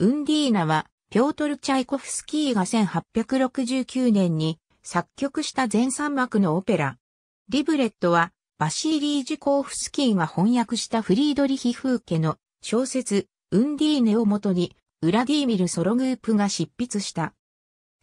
ウンディーナは、ピョートル・チャイコフスキーが1869年に作曲した全3幕のオペラ。リブレットは、バシーリー・ジュコーフスキーが翻訳したフリードリヒ・フーケの小説、ウンディーネをもとに、ウラディーミル・ソログープが執筆した。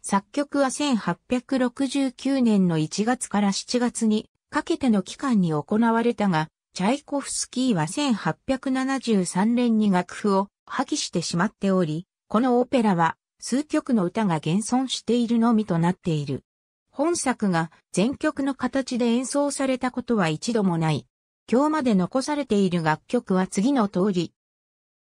作曲は1869年の1月から7月にかけての期間に行われたが、チャイコフスキーは1873年に楽譜を破棄してしまっており、このオペラは数曲の歌が現存しているのみとなっている。本作が全曲の形で演奏されたことは一度もない。今日まで残されている楽曲は次の通り。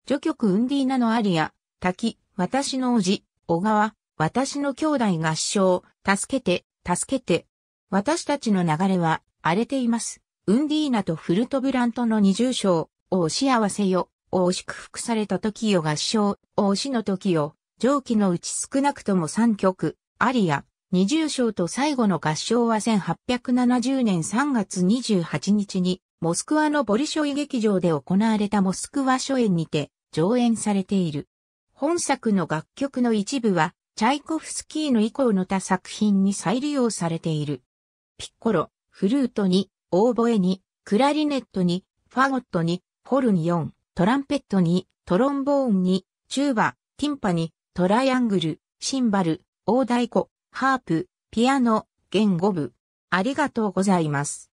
序曲ウンディーナのアリア、滝、私の叔父、小川、私の兄弟合唱、助けて、助けて。私たちの流れは荒れています。ウンディーナとフルトブラントの二重唱、お幸せよ。を祝福された時よ合唱、王死の時よ、上記のうち少なくとも3曲、アリア、二重章と最後の合唱は1870年3月28日に、モスクワのボリショイ劇場で行われたモスクワ初演にて上演されている。本作の楽曲の一部は、チャイコフスキーの以降の他作品に再利用されている。ピッコロ、フルートに、オーボエに、クラリネットに、ファゴットに、ホルン4、トランペットに、トロンボーンに、チューバ、ティンパに、トライアングル、シンバル、大太鼓、ハープ、ピアノ、言語部。ありがとうございます。